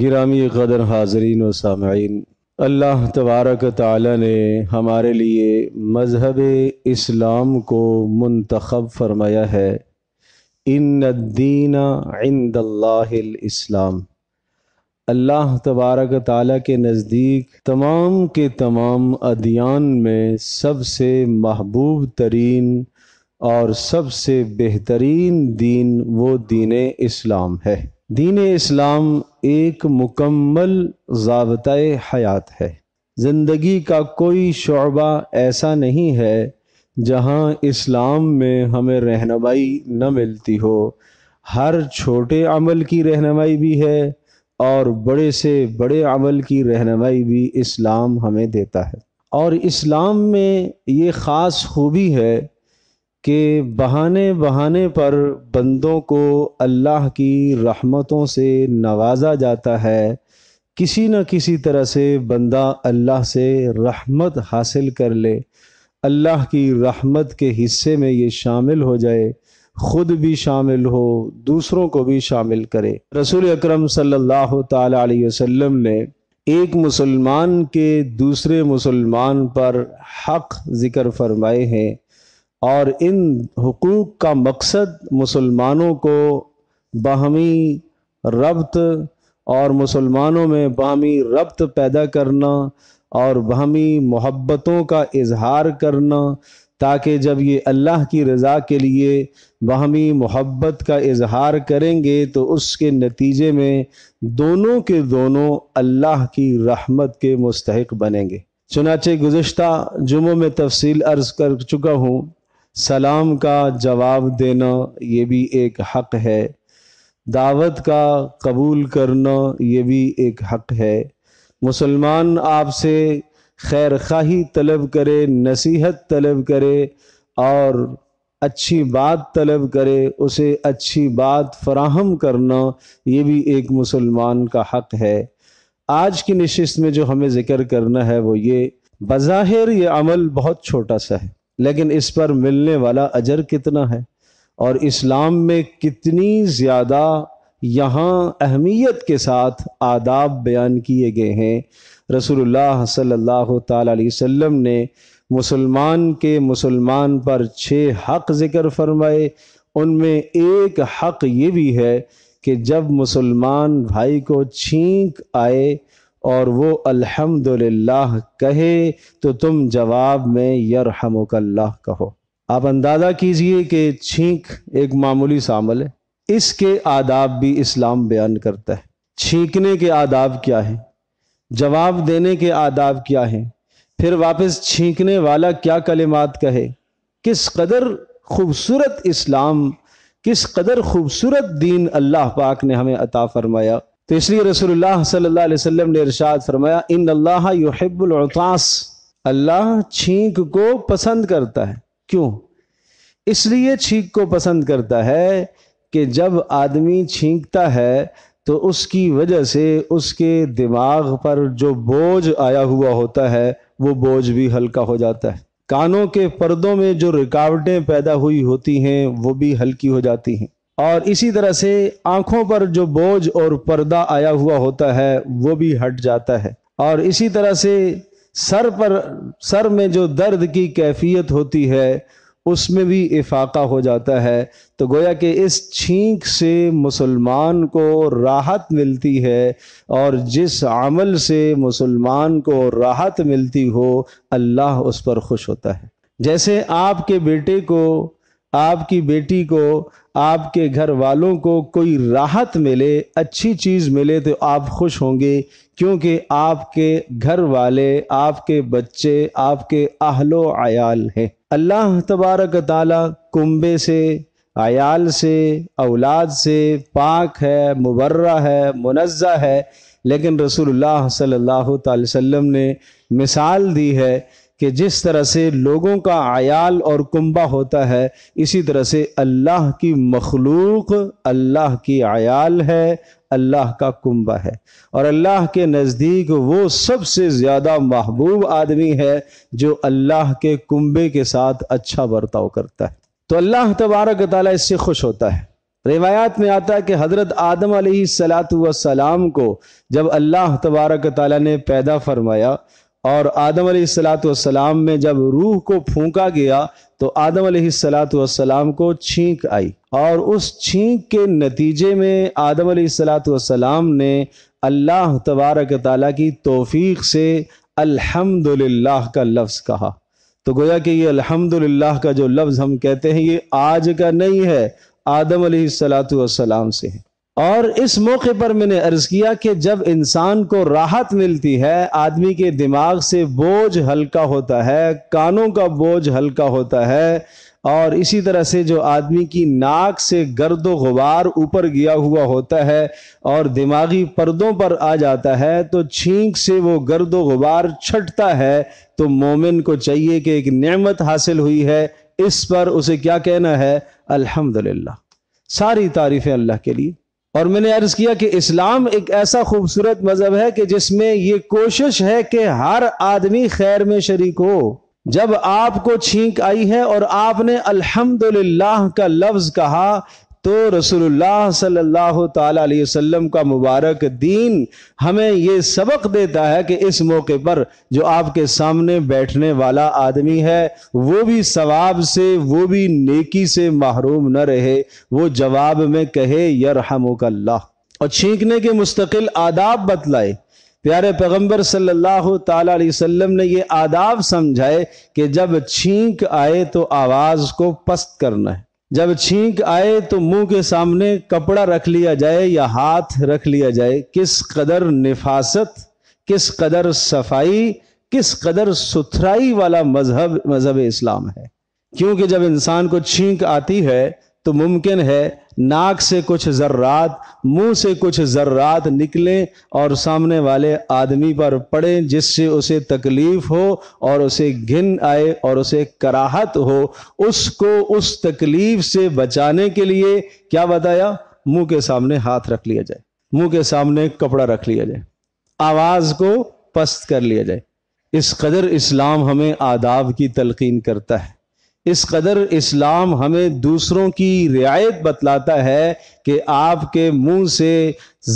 गिरामी कदर हाजरीन व सामीन अल्लाह तबारक ताली ने हमारे लिए मज़हब इस्लाम को मंतखब फरमाया है इन दीना अल्लाह तबारक ताली के नज़दीक तमाम के तमाम अदियान में सबसे महबूब तरीन और सबसे बेहतरीन दीन वो दीन इस्लाम है दीन इस्लाम एक मुकम्मल ज़ाबता हयात है ज़िंदगी का कोई शोबा ऐसा नहीं है जहाँ इस्लाम में हमें रहनमाई न मिलती हो हर छोटे अमल की रहनमाई भी है और बड़े से बड़े अमल की रहनमाई भी इस्लाम हमें देता है और इस्लाम में ये ख़ास खूबी है कि बहाने बहाने पर बंदों को अल्लाह की रहमतों से नवाजा जाता है किसी न किसी तरह से बंदा अल्लाह से रहमत हासिल कर ले अल्लाह की रहमत के हिस्से में ये शामिल हो जाए खुद भी शामिल हो दूसरों को भी शामिल करे रसूल अकरम सल्लल्लाहु अलैहि वसल्लम ने एक मुसलमान के दूसरे मुसलमान पर हक ज़िक्र फरमाए हैं और इन हकूक़ का मकसद मुसलमानों को बाहमी रबत और मुसलमानों में बाहमी रबत पैदा करना और बाहमी मोहब्बतों का इजहार करना ताकि जब ये अल्लाह की रज़ा के लिए बाहमी मोहब्बत का इजहार करेंगे तो उसके नतीजे में दोनों के दोनों अल्लाह की रहमत के मुस्तक बनेंगे चुनाचे गुज्त जुमों में तफसील अर्ज कर चुका हूँ सलाम का जवाब देना ये भी एक हक है दावत का कबूल करना ये भी एक हक है मुसलमान आपसे खैर खाही तलब करे नसीहत तलब करे और अच्छी बात तलब करे उसे अच्छी बात फराहम करना ये भी एक मुसलमान का हक है आज की नशस्त में जो हमें ज़िक्र करना है वो ये बज़ाहिर ये अमल बहुत छोटा सा है लेकिन इस पर मिलने वाला अजर कितना है और इस्लाम में कितनी ज़्यादा यहाँ अहमियत के साथ आदाब बयान किए गए हैं रसूलुल्लाह सल्लल्लाहु अलैहि वसल्लम ने मुसलमान के मुसलमान पर छः हक ज़िक्र फरमाए उनमें एक हक ये भी है कि जब मुसलमान भाई को छींक आए और वो अल्हम्दुलिल्लाह कहे तो तुम जवाब में यरहमुकल्लाह कहो आप अंदाज़ा कीजिए कि छींक एक मामूली सामल है इसके आदाब भी इस्लाम बयान करता है छींकने के आदाब क्या हैं जवाब देने के आदाब क्या हैं फिर वापस छींकने वाला क्या कलिमात कहे किस कदर खूबसूरत इस्लाम किस कदर खूबसूरत दीन अल्लाह पाक ने हमें अता फरमाया तो इसलिए रसूलुल्लाह सल्लल्लाहु अलैहि वसल्लम ने इरशाद फरमाया इन अल्लाह युहिब्बुलतास अल्लाह छींक को पसंद करता है क्यों इसलिए छींक को पसंद करता है कि जब आदमी छींकता है तो उसकी वजह से उसके दिमाग पर जो बोझ आया हुआ होता है वो बोझ भी हल्का हो जाता है कानों के पर्दों में जो रुकावटें पैदा हुई होती हैं वो भी हल्की हो जाती हैं और इसी तरह से आंखों पर जो बोझ और पर्दा आया हुआ होता है वो भी हट जाता है और इसी तरह से सर पर सर में जो दर्द की कैफियत होती है उसमें भी इफाका हो जाता है तो गोया कि इस छींक से मुसलमान को राहत मिलती है और जिस अमल से मुसलमान को राहत मिलती हो अल्लाह उस पर खुश होता है जैसे आपके बेटे को आपकी बेटी को आपके घर वालों को कोई राहत मिले अच्छी चीज़ मिले तो आप खुश होंगे क्योंकि आपके घर वाले आपके बच्चे आपके आहलो आयाल हैं अल्लाह तबारक ताली कुंबे से आयाल से औलाद से पाक है मुबर्रा है मुनज़ा है लेकिन रसूलुल्लाह सल्लल्लाहु अलैहि वसल्लम ने मिसाल दी है कि जिस तरह से लोगों का आयाल और कुंबा होता है इसी तरह से अल्लाह की मखलूक अल्लाह की आयाल है अल्लाह का कुंबा है और अल्लाह के नज़दीक वो सबसे ज़्यादा महबूब आदमी है जो अल्लाह के कुंबे के साथ अच्छा बर्ताव करता है तो अल्लाह तबारक ताली इससे खुश होता है रिवायात में आता है कि हज़रत आदम सलात वसलाम को जब अल्लाह तबारक ताली ने पैदा फरमाया और आदम सलाम में जब रूह को फूंका गया तो आदम सलाम को छींक आई और उस छींक के नतीजे में आदम सलाम ने अल्लाह तबारक ताला की तोफीक से अल्हम्दुलिल्लाह का लफ्ज़ कहा तो गोया कि ये अल्हम्दुलिल्लाह का जो लफ्ज़ हम कहते हैं ये आज का नहीं है आदम सलाम से है और इस मौके पर मैंने अर्ज किया कि जब इंसान को राहत मिलती है आदमी के दिमाग से बोझ हल्का होता है कानों का बोझ हल्का होता है और इसी तरह से जो आदमी की नाक से गर्द गुबार ऊपर गया हुआ होता है और दिमागी पर्दों पर आ जाता है तो छींक से वो गर्द गुबार छटता है तो मोमिन को चाहिए कि एक नेमत हासिल हुई है इस पर उसे क्या कहना है अल्हम्दुलिल्लाह सारी तारीफ़ें अल्लाह के लिए और मैंने अर्ज किया कि इस्लाम एक ऐसा खूबसूरत मजहब है कि जिसमें ये कोशिश है कि हर आदमी खैर में शरीक हो जब आपको छींक आई है और आपने अल्हम्दुलिल्लाह का लफ्ज कहा तो रसूलुल्लाह सल्लल्लाहु अलैहि वसल्लम का मुबारक दीन हमें ये सबक देता है कि इस मौके पर जो आपके सामने बैठने वाला आदमी है वो भी सवाब से वो भी नेकी से महरूम न रहे वो जवाब में कहे यरहमुकल्लाह और छींकने के मुस्तकिल आदाब बतलाए प्यारे पैगंबर सल्लल्लाहु अलैहि वसल्लम ने ये आदाब समझाए कि जब छींक आए तो आवाज़ को पस्त करना है जब छींक आए तो मुंह के सामने कपड़ा रख लिया जाए या हाथ रख लिया जाए किस कदर निफासत किस कदर सफाई किस कदर सुथराई वाला मजहब मजहब इस्लाम है क्योंकि जब इंसान को छींक आती है तो मुमकिन है नाक से कुछ जर्रात मुंह से कुछ जर्रात निकले और सामने वाले आदमी पर पड़े जिससे उसे तकलीफ हो और उसे घिन आए और उसे कराहत हो उसको उस तकलीफ से बचाने के लिए क्या बताया मुंह के सामने हाथ रख लिया जाए मुंह के सामने कपड़ा रख लिया जाए आवाज को पस्त कर लिया जाए इस कदर इस्लाम हमें आदाब की तलकीन करता है इस कदर इस्लाम हमें दूसरों की रियायत बतलाता है कि आपके मुंह से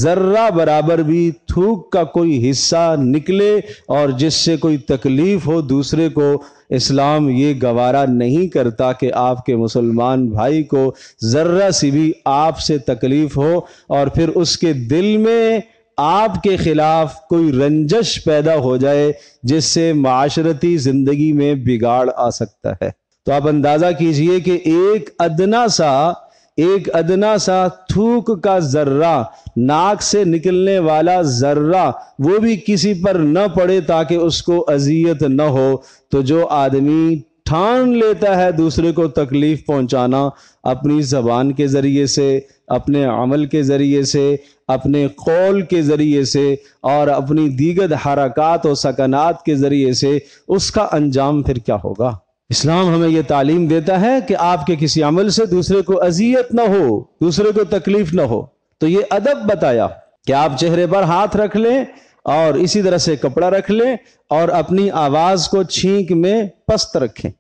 ज़र्रा बराबर भी थूक का कोई हिस्सा निकले और जिससे कोई तकलीफ़ हो दूसरे को इस्लाम ये गवारा नहीं करता कि आपके मुसलमान भाई को ज़र्रा सी भी आपसे तकलीफ़ हो और फिर उसके दिल में आपके खिलाफ कोई रंजश पैदा हो जाए जिससे माशरती ज़िंदगी में बिगाड़ आ सकता है तो आप अंदाजा कीजिए कि एक अदना सा एक अदना सा थूक का जर्रा नाक से निकलने वाला जर्रा वो भी किसी पर न पड़े ताकि उसको अजियत न हो तो जो आदमी ठान लेता है दूसरे को तकलीफ पहुंचाना अपनी जबान के ज़रिए से अपने अमल के ज़रिए से अपने कौल के ज़रिए से और अपनी दीगर हरकत और सकनात के ज़रिए से उसका अंजाम फिर क्या होगा इस्लाम हमें यह तालीम देता है कि आपके किसी अमल से दूसरे को अजियत ना हो दूसरे को तकलीफ ना हो तो ये अदब बताया कि आप चेहरे पर हाथ रख लें और इसी तरह से कपड़ा रख लें और अपनी आवाज को छींक में पस्त रखें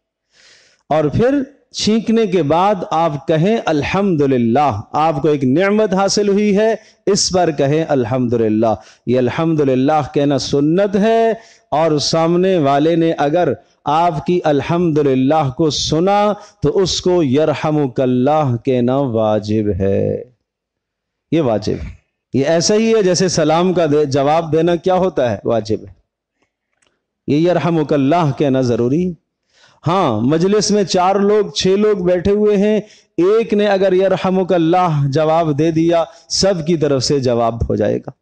और फिर छींकने के बाद आप कहें अल्हम्दुलिल्लाह आपको एक नेमत हासिल हुई है इस पर कहें अल्हम्दुलिल्लाह ये अल्हम्दुलिल्लाह कहना सुन्नत है और सामने वाले ने अगर आपकी अल्हम्दुलिल्लाह को सुना तो उसको यरहमुकल्लाह कहना वाजिब है ये वाजिब है ये ऐसा ही है जैसे सलाम का दे, जवाब देना क्या होता है वाजिब है ये यरहमुकल्लाह कहना ज़रूरी हाँ मजलिस में चार लोग छह लोग बैठे हुए हैं एक ने अगर यरहमुकल्लाह जवाब दे दिया सब की तरफ से जवाब हो जाएगा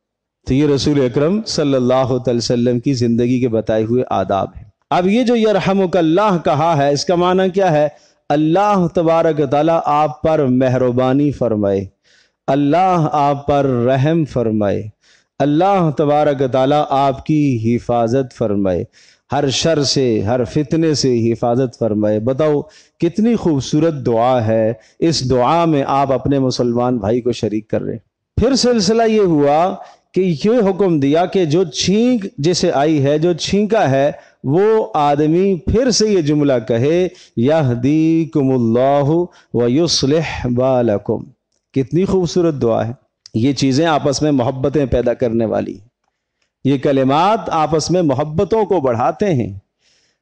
तो ये रसूल अकरम सल्लल्लाहु अलैहि वसल्लम की ज़िंदगी के बताए हुए आदाब है अब ये जो यरहमुकल्लाह कहा है इसका माना क्या है अल्लाह तबारक तला आप पर मेहरबानी फरमाए अल्लाह आप पर रहम फरमाए अल्लाह तबारक ताली आपकी हिफाजत फरमाए हर शर से हर फितने से हिफाजत फरमाए बताओ कितनी खूबसूरत दुआ है इस दुआ में आप अपने मुसलमान भाई को शरीक कर रहे फिर सिलसिला ये हुआ कि ये हुक्म दिया कि जो छींक जिसे आई है जो छींका है वो आदमी फिर से ये जुमला कहे यह दी कुमुल्लाह बालकुम कितनी खूबसूरत दुआ है ये चीज़ें आपस में मोहब्बतें पैदा करने वाली ये कलिमात आपस में मोहब्बतों को बढ़ाते हैं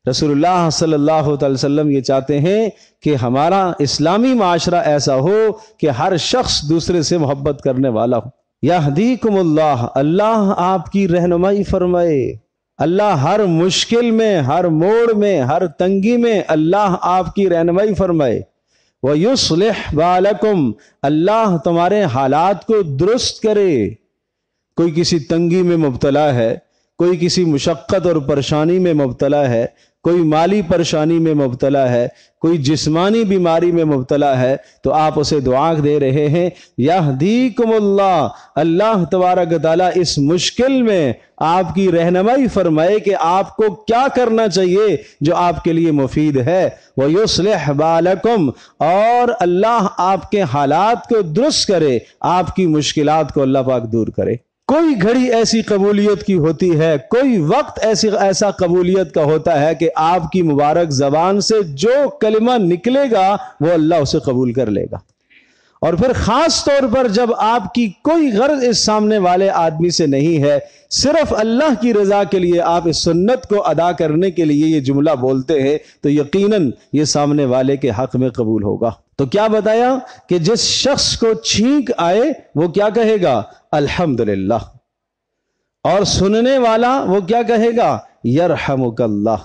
रसूलुल्लाह सल्लल्लाहु अलैहि वसल्लम ये चाहते हैं कि हमारा इस्लामी माशरा ऐसा हो कि हर शख्स दूसरे से मोहब्बत करने वाला हो याहदीकुमुल्लाह अल्लाह आपकी रहनुमाई फरमाए अल्लाह हर मुश्किल में हर मोड़ में हर तंगी में अल्लाह आपकी रहनमई फरमाए व युसलह बालकुम अल्लाह तुम्हारे हालात को दुरुस्त करे कोई किसी तंगी में मुबतला है कोई किसी मुशक्क़त और परेशानी में मुबतला है कोई माली परेशानी में मुबतला है कोई जिस्मानी बीमारी में मुबतला है तो आप उसे दुआ दे रहे हैं यह दीकमल्ला अल्लाह तबारक तला इस मुश्किल में आपकी रहनमाई फरमाए कि आपको क्या करना चाहिए जो आपके लिए मुफीद है वह युसलह बालकुम और अल्लाह आपके हालात को दुरुस्त करे आपकी मुश्किलात को अल्लाह पाक दूर करे कोई घड़ी ऐसी कबूलियत की होती है कोई वक्त ऐसी ऐसा कबूलियत का होता है कि आपकी मुबारक जबान से जो कलिमा निकलेगा वो अल्लाह उसे कबूल कर लेगा और फिर खास तौर पर जब आपकी कोई गर्ज इस सामने वाले आदमी से नहीं है सिर्फ अल्लाह की रजा के लिए आप इस सुन्नत को अदा करने के लिए ये जुमला बोलते हैं तो यकीनन ये सामने वाले के हक में कबूल होगा तो क्या बताया कि जिस शख्स को छींक आए वो क्या कहेगा अल्हम्दुलिल्लाह और सुनने वाला वो क्या कहेगा यरहमुकल्लाह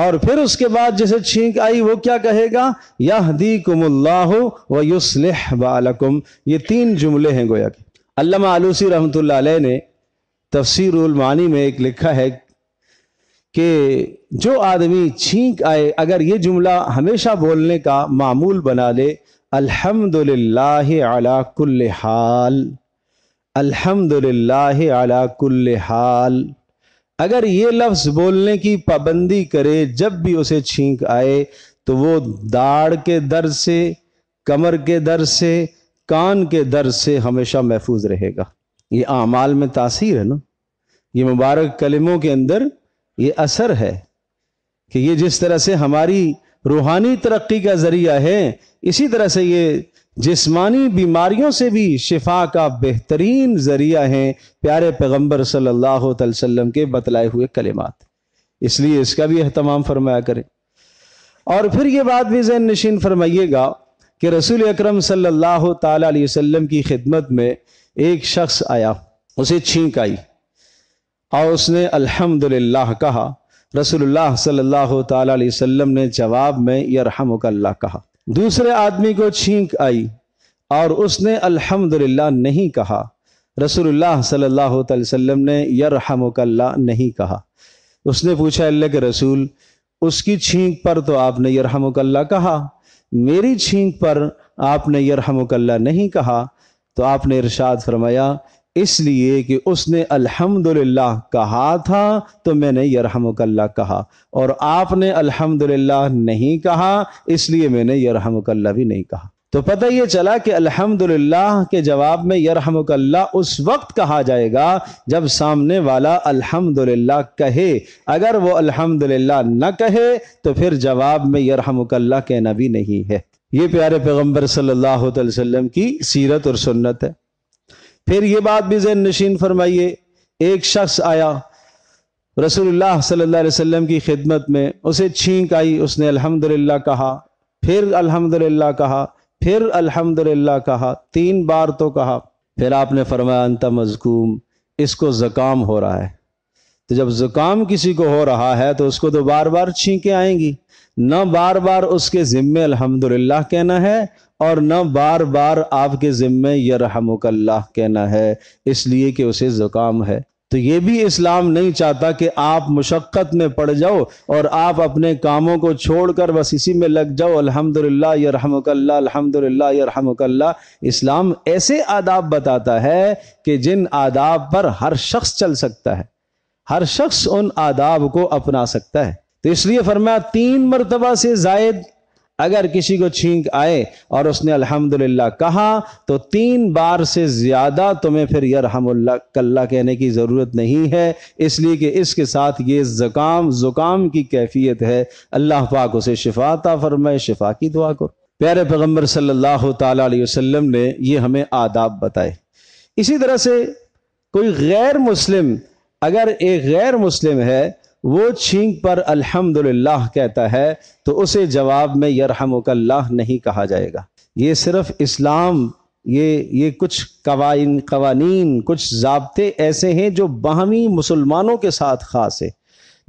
और फिर उसके बाद जैसे छींक आई वो क्या कहेगा यह दी कुमल्लाह व युसलह बालकुम ये तीन जुमले हैं गोया के अल्लाह आलूसी रहमत ने तफसीर में एक लिखा है कि जो आदमी छींक आए अगर ये जुमला हमेशा बोलने का मामूल बना ले अल्हम्दुलिल्लाह अला हाल अल्हम्दुलिल्लाह अला कुल्ल हाल अगर ये लफ्ज बोलने की पाबंदी करे जब भी उसे छींक आए तो वो दाढ़ के दर्द से कमर के दर्द से कान के दर्द से हमेशा महफूज रहेगा ये आमाल में तासीर है ना ये मुबारक कलमों के अंदर ये असर है कि ये जिस तरह से हमारी रूहानी तरक्की का ज़रिया है इसी तरह से ये जिस्मानी बीमारियों से भी शिफा का बेहतरीन ज़रिया है प्यारे पैगम्बर सल्लल्लाहु अलैहि वसल्लम के बतलाए हुए कलिमात इसलिए इसका भी अहतमाम फरमाया करें और फिर ये बात भी जैन नशीन फरमाइएगा कि रसूल अक्रम सल्लाम की खिदमत में एक शख्स आया उसे छींक आई और उसने अल्हम्दुलिल्लाह कहा रसूलुल्लाह सल्लल्लाहु अलैहि वसल्लम ने जवाब में यरहमुकल्लाह कहा दूसरे आदमी को छींक आई और उसने अल्हम्दुलिल्लाह नहीं कहा रसूलुल्लाह सल्लल्लाहु अलैहि वसल्लम ने यरहमुकल्ला नहीं कहा उसने पूछा अल्लाह के रसूल उसकी छींक पर तो आपने यरहमुकल्ला कहा मेरी छींक पर आपने यरहमुकल्ला नहीं कहा तो आपने इरशाद फरमाया इसलिए कि उसने अल्हम्दुलिल्लाह कहा था तो मैंने यरहमकल्ला कहा और आपने अल्हम्दुलिल्लाह नहीं कहा इसलिए मैंने यरहमकल्ला भी नहीं कहा तो पता ये चला कि अल्हम्दुलिल्लाह के जवाब में यरहमकल्ला उस वक्त कहा जाएगा जब सामने वाला अल्हम्दुलिल्लाह कहे अगर वो अल्हम्दुलिल्लाह न कहे तो फिर जवाब में यरहमकल्ला कहना भी नहीं है ये प्यारे पैगम्बर सल्लल्लाहु अलैहि वसल्लम की सीरत और सुन्नत है फिर ये बात भी जैन नशीन फरमाइए एक शख्स आया रसूलुल्लाह सल्लल्लाहु अलैहि वसल्लम की खिदमत में उसे छींक आई उसने अल्हम्दुलिल्लाह कहा फिर अल्हम्दुलिल्लाह कहा फिर अल्हम्दुलिल्लाह कहा तीन बार तो कहा फिर आपने फरमाया अंत मजकूम इसको ज़ुकाम हो रहा है तो जब ज़ुकाम किसी को हो रहा है तो उसको तो बार बार छींकें आएंगी न बार बार उसके ज़िम्मे अल्हम्दुलिल्लाह कहना है और न बार बार आपके ज़िम्मे यरहमुकल्लाह कहना है इसलिए कि उसे ज़ुकाम है तो ये भी इस्लाम नहीं चाहता कि आप मुशक्क़त में पड़ जाओ और आप अपने कामों को छोड़कर बस इसी में लग जाओ अल्हम्दुलिल्लाह यरहमकल्ला अल्हम्दुलिल्लाह यरहमकल्ला इस्लाम ऐसे आदाब बताता है कि जिन आदाब पर हर शख्स चल सकता है हर शख्स उन आदाब को अपना सकता है तो इसलिए फरमाया तीन मरतबा से जायद अगर किसी को छींक आए और उसने अल्हम्दुलिल्लाह कहा तो तीन बार से ज़्यादा तुम्हें फिर यरहमुल्ला कल्ला कहने की ज़रूरत नहीं है इसलिए कि इसके साथ ये ज़ुकाम ज़ुकाम की कैफियत है अल्लाह पाक उसे शिफा ता फरमाए शिफा की दुआ करो प्यारे पैगम्बर सल्लल्लाहु अलैहि वसल्लम ने ये हमें आदाब बताए इसी तरह से कोई गैर मुस्लिम अगर एक गैर मुस्लिम है वो छींक पर अल्हम्दुलिल्लाह कहता है तो उसे जवाब में यरहमुकल्लाह नहीं कहा जाएगा ये सिर्फ इस्लाम ये ये कुछ कवाइन कवानीन कुछ जबते ऐसे हैं जो बाहमी मुसलमानों के साथ ख़ास है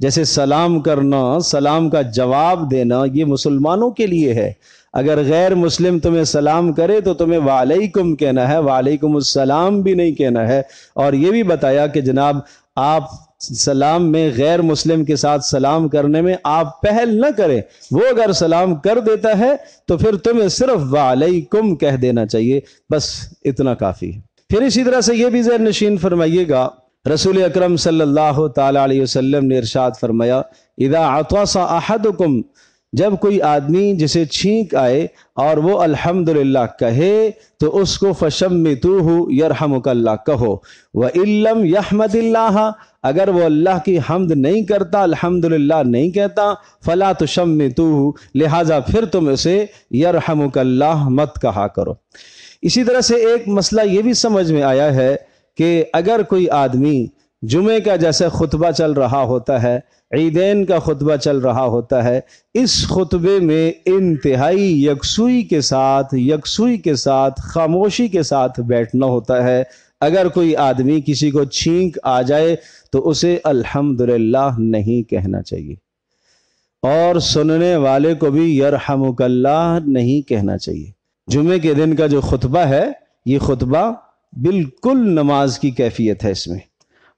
जैसे सलाम करना सलाम का जवाब देना ये मुसलमानों के लिए है अगर गैर मुस्लिम तुम्हें सलाम करे तो तुम्हें वालेकुम कहना है वालेकुम सलाम भी नहीं कहना है और ये भी बताया कि जनाब आप सलाम में गैर मुस्लिम के साथ सलाम करने में आप पहल न करें वो अगर सलाम कर देता है तो फिर तुम्हें सिर्फ वालेकुम कह देना चाहिए बस इतना काफ़ी है फिर इसी तरह से ये भी जैर नशीन फरमाइएगा रसूल अक्रम सल्ला अलैहि वसल्लम ने इरशाद फरमाया इदा अतवासा अहदकुम जब कोई आदमी जिसे छींक आए और वो अल्हम्दुलिल्लाह कहे तो उसको में फशमितूह यरहमुकल्ला कहो वह इल्लम यहमदिल्लाह अगर वो अल्लाह की हमद नहीं करता अल्हम्दुलिल्लाह नहीं कहता फ़ला तो शमितूह लिहाजा फिर तुम उसे यरहमुकल्लाह मत कहा करो इसी तरह से एक मसला ये भी समझ में आया है कि अगर कोई आदमी जुमे का जैसे खुतबा चल रहा होता है ईदेन का खुतबा चल रहा होता है इस खुतबे में इंतहाई यकसुई के साथ यकसुई के साथ खामोशी के साथ बैठना होता है अगर कोई आदमी किसी को छींक आ जाए तो उसे अल्हम्दुलिल्लाह नहीं कहना चाहिए और सुनने वाले को भी यरहमुकल्ला नहीं कहना चाहिए जुमे के दिन का जो खुतबा है ये खुतबा बिल्कुल नमाज की कैफियत है इसमें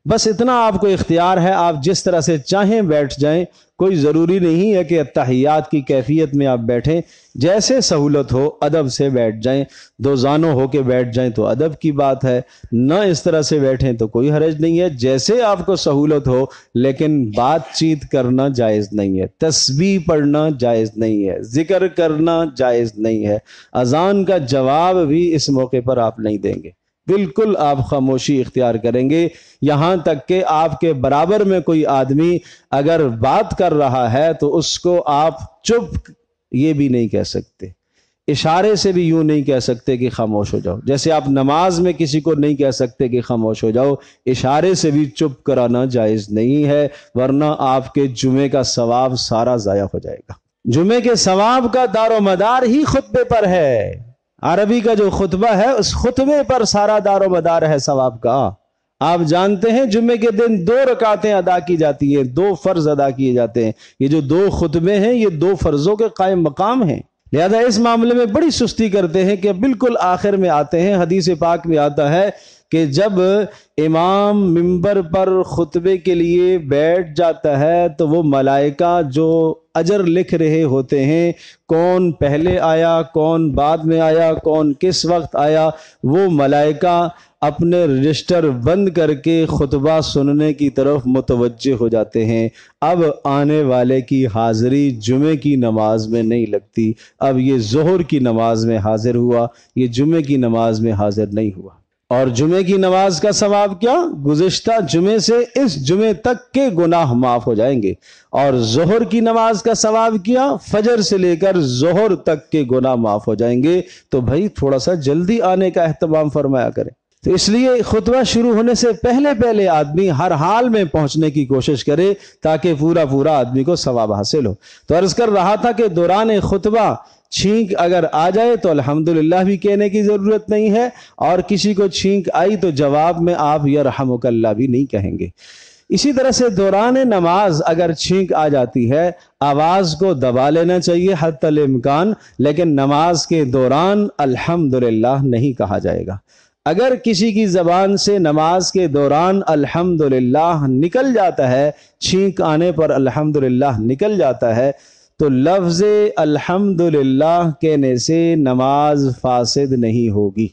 बस इतना आपको इख्तियार है आप जिस तरह से चाहें बैठ जाएं कोई ज़रूरी नहीं है कि तहियात की कैफियत में आप बैठें जैसे सहूलत हो अदब से बैठ जाएं दो जानों होके बैठ जाएं तो अदब की बात है ना इस तरह से बैठें तो कोई हरज नहीं है जैसे आपको सहूलत हो लेकिन बातचीत करना जायज़ नहीं है तस्वीर पढ़ना जायज़ नहीं है ज़िक्र करना जायज़ नहीं है अजान का जवाब भी इस मौके पर आप नहीं देंगे बिल्कुल आप खामोशी इख्तियार करेंगे यहाँ तक कि आपके बराबर में कोई आदमी अगर बात कर रहा है तो उसको आप चुप ये भी नहीं कह सकते इशारे से भी यूं नहीं कह सकते कि खामोश हो जाओ जैसे आप नमाज में किसी को नहीं कह सकते कि खामोश हो जाओ इशारे से भी चुप कराना जायज़ नहीं है वरना आपके जुमे का सवाब सारा ज़ाया हो जाएगा जुमे के सवाब का दारो मदार ही खुतबे पर है अरबी का जो खुतबा है उस खुतबे पर सारा दारो मदार है सवाब का आप जानते हैं जुम्मे के दिन दो रकातें अदा की जाती है दो फर्ज अदा किए जाते हैं ये जो दो खुतबे हैं ये दो फर्जों के कायम मकाम हैं लिहाजा इस मामले में बड़ी सुस्ती करते हैं कि बिल्कुल आखिर में आते हैं हदीस पाक में आता है कि जब इमाम मिंबर पर ख़ुतबे के लिए बैठ जाता है तो वो मलाइका जो अजर लिख रहे होते हैं कौन पहले आया कौन बाद में आया कौन किस वक्त आया वो मलाइका अपने रजिस्टर बंद करके खुतबा सुनने की तरफ मुतवजह हो जाते हैं अब आने वाले की हाज़िरी जुमे की नमाज में नहीं लगती अब ये जहर की नमाज में हाज़िर हुआ ये जुमे की नमाज में हाज़िर नहीं हुआ और जुमे की नमाज का सवाब क्या गुजश्ता जुमे से इस जुमे तक के गुनाह माफ हो जाएंगे और जोहर की नमाज का सवाब क्या फजर से लेकर जोहर तक के गुनाह माफ हो जाएंगे तो भाई थोड़ा सा जल्दी आने का अहतमाम फरमाया करें तो इसलिए खुतबा शुरू होने से पहले पहले आदमी हर हाल में पहुंचने की कोशिश करे ताकि पूरा पूरा आदमी को सवाब हासिल हो तो अर्ज कर रहा था कि दौरान खुतबा छींक अगर आ जाए तो अल्हम्दुलिल्लाह भी कहने की ज़रूरत नहीं है और किसी को छींक आई तो जवाब में आप यरहमुकल्ला भी नहीं कहेंगे इसी तरह से दौरान नमाज अगर छींक आ जाती है आवाज़ को दबा लेना चाहिए हर तल लेकिन नमाज के दौरान अल्हम्दुलिल्लाह नहीं कहा जाएगा अगर किसी की ज़बान से नमाज के दौरान अल्हम्दुलिल्लाह निकल जाता है छींक आने पर अल्हम्दुलिल्लाह निकल जाता है तो लफ्ज़ अल्हम्दुलिल्लाह कहने से नमाज फासिद नहीं होगी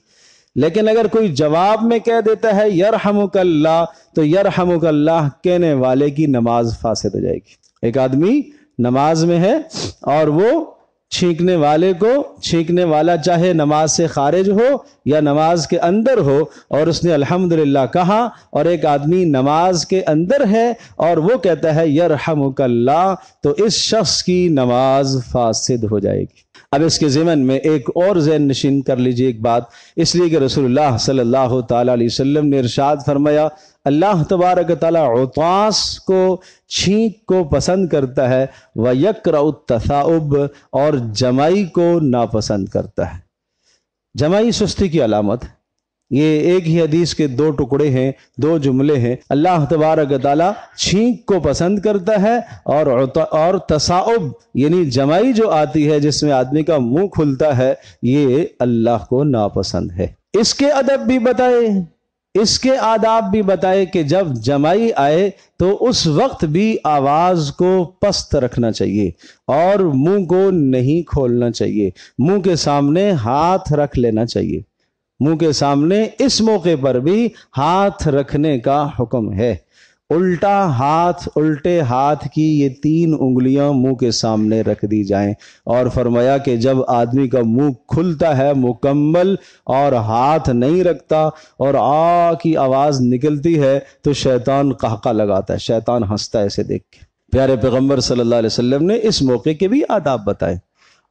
लेकिन अगर कोई जवाब में कह देता है यर हमकल्ला तो यर हमकल्ला कहने वाले की नमाज फासिद हो जाएगी एक आदमी नमाज में है और वो छींकने वाले को छींकने वाला चाहे नमाज से खारिज हो या नमाज के अंदर हो और उसने अल्हम्दुलिल्लाह कहा और एक आदमी नमाज के अंदर है और वो कहता है यरहमुकल्ला तो इस शख्स की नमाज फासिद हो जाएगी अब इसके ज़िमन में एक और जैन नशीन कर लीजिए एक बात इसलिए कि रसूलुल्लाह सल्लल्लाहु अलैहि वसल्लम ने इरशाद फरमाया अल्लाह तबारक तलास को छींक को पसंद करता है व यक्रतसाउब और जमाई को नापसंद करता है जमाई सुस्ती की अलामत है ये एक ही हदीस के दो टुकड़े हैं दो जुमले हैं अल्लाह तबारक ताली छींक को पसंद करता है और और तसाउब यानी जमाई जो आती है जिसमें आदमी का मुंह खुलता है ये अल्लाह को नापसंद है इसके अदब भी बताए इसके आदाब भी बताए कि जब जमाई आए तो उस वक्त भी आवाज को पस्त रखना चाहिए और मुंह को नहीं खोलना चाहिए मुंह के सामने हाथ रख लेना चाहिए मुंह के सामने इस मौके पर भी हाथ रखने का हुक्म है उल्टा हाथ उल्टे हाथ की ये तीन उंगलियां मुंह के सामने रख दी जाएं और फरमाया कि जब आदमी का मुंह खुलता है मुकम्मल और हाथ नहीं रखता और आ की आवाज़ निकलती है तो शैतान कहका लगाता है शैतान हंसता है इसे देख के प्यारे पैगम्बर सल्लल्लाहु अलैहि वसल्लम ने इस मौके के भी आदाब बताए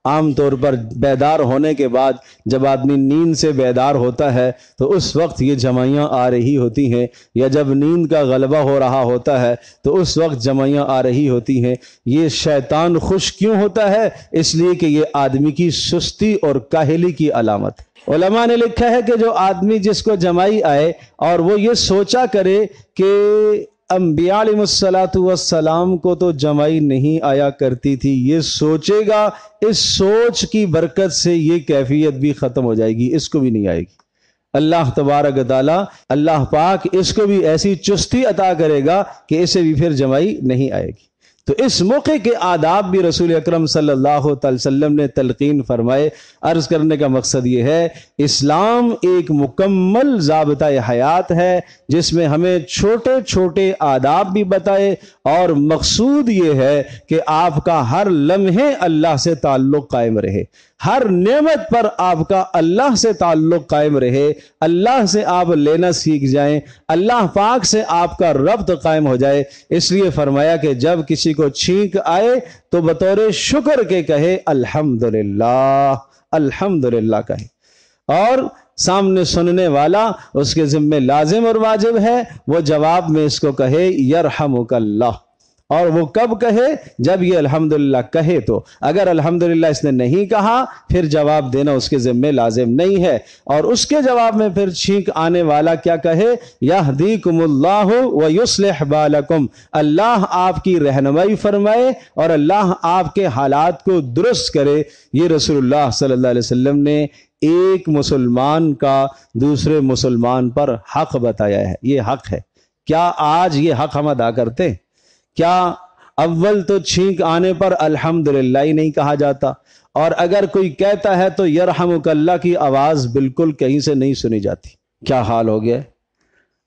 आमतौर पर बेदार होने के बाद जब आदमी नींद से बेदार होता है तो उस वक्त ये जमाइयाँ आ रही होती हैं या जब नींद का गलबा हो रहा होता है तो उस वक्त जमाइयाँ आ रही होती हैं ये शैतान खुश क्यों होता है इसलिए कि ये आदमी की सुस्ती और काहली की अलामत है ओलमा ने लिखा है कि जो आदमी जिसको जमाई आए और वो ये सोचा करे कि अम्बियालाम को तो जमाई नहीं आया करती थी ये सोचेगा इस सोच की बरकत से ये कैफियत भी ख़त्म हो जाएगी इसको भी नहीं आएगी अल्लाह तबारक ताली अल्लाह पाक इसको भी ऐसी चुस्ती अता करेगा कि इसे भी फिर जमाई नहीं आएगी तो इस मौके के आदाब भी रसूल अक्रम सल्लाम ने तलकिन फरमाए अर्ज़ करने का मकसद ये है इस्लाम एक मुकम्मल जबता हयात है जिसमें हमें छोटे छोटे आदाब भी बताए और मकसूद ये है कि आपका हर लम्हे अल्लाह से ताल्लुक़ कायम रहे हर नेमत पर आपका अल्लाह से ताल्लुक़ कायम रहे अल्लाह से आप लेना सीख जाएं अल्लाह पाक से आपका रब्त कायम हो जाए इसलिए फरमाया कि जब किसी किसी को छींक आए तो बतौर शुक्र के कहे अल्हम्दुलिल्लाह अल्हम्दुलिल्लाह कहे और सामने सुनने वाला उसके जिम्मे लाजिम और वाजिब है वो जवाब में इसको कहे यरहमुकल्लाह और वो कब कहे जब ये अल्हम्दुलिल्लाह कहे तो अगर अल्हम्दुलिल्लाह इसने नहीं कहा फिर जवाब देना उसके ज़िम्मे लाजिम नहीं है और उसके जवाब में फिर छींक आने वाला क्या कहे यह दीकुमल्लाह वयुसलह बालकुम अल्लाह आपकी रहनमई फरमाए और अल्लाह आपके हालात को दुरुस्त करे ये रसूलुल्लाह सल्लल्लाहु अलैहि वसल्लम ने एक मुसलमान का दूसरे मुसलमान पर हक बताया है ये हक है क्या आज ये हक हम अदा करते हैं क्या अव्वल तो छींक आने पर अल्हम्दुलिल्लाह ही नहीं कहा जाता और अगर कोई कहता है तो यरहमुकल्ला की आवाज़ बिल्कुल कहीं से नहीं सुनी जाती क्या हाल हो गया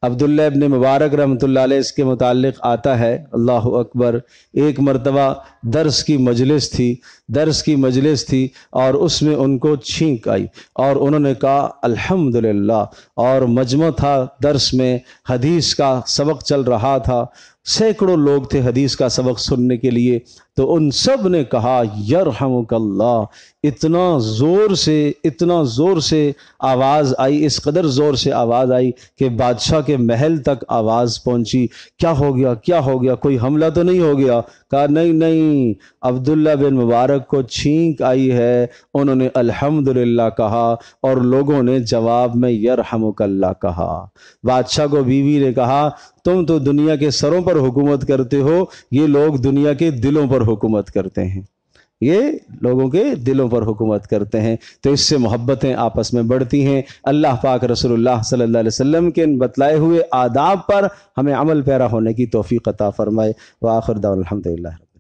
अब्दुल्ला इब्ने मुबारक रहमत इसके मुतल आता है अल्लाह अकबर एक मरतबा दर्स की मजलिस थी दर्स की मजलिस थी और उसमें उनको छींक आई और उन्होंने कहा अल्हम्दुलिल्लाह और मजमा था दर्स में हदीस का सबक चल रहा था सैकड़ों लोग थे हदीस का सबक सुनने के लिए तो उन सब ने कहा यरहमकल्ला इतना ज़ोर से इतना ज़ोर से आवाज़ आई इस कदर ज़ोर से आवाज़ आई कि बादशाह के महल तक आवाज़ पहुंची क्या हो गया क्या हो गया कोई हमला तो नहीं हो गया कहा नहीं नहीं नहीं अब्दुल्ला बिन मुबारक को छींक आई है उन्होंने अल्हम्दुलिल्लाह कहा और लोगों ने जवाब में यरहमुकल्ला कहा बादशाह को बीवी ने कहा तुम तो दुनिया के सरों पर हुकूमत करते हो ये लोग दुनिया के दिलों पर हुकूमत करते हैं ये लोगों के दिलों पर हुकूमत करते हैं तो इससे मोहब्बतें आपस में बढ़ती हैं अल्लाह पाक रसोल्ला सल्ला वसम के इन बतलाए हुए आदाब पर हमें अमल पैरा होने की तोफ़ी अता फ़रमाए व आखिर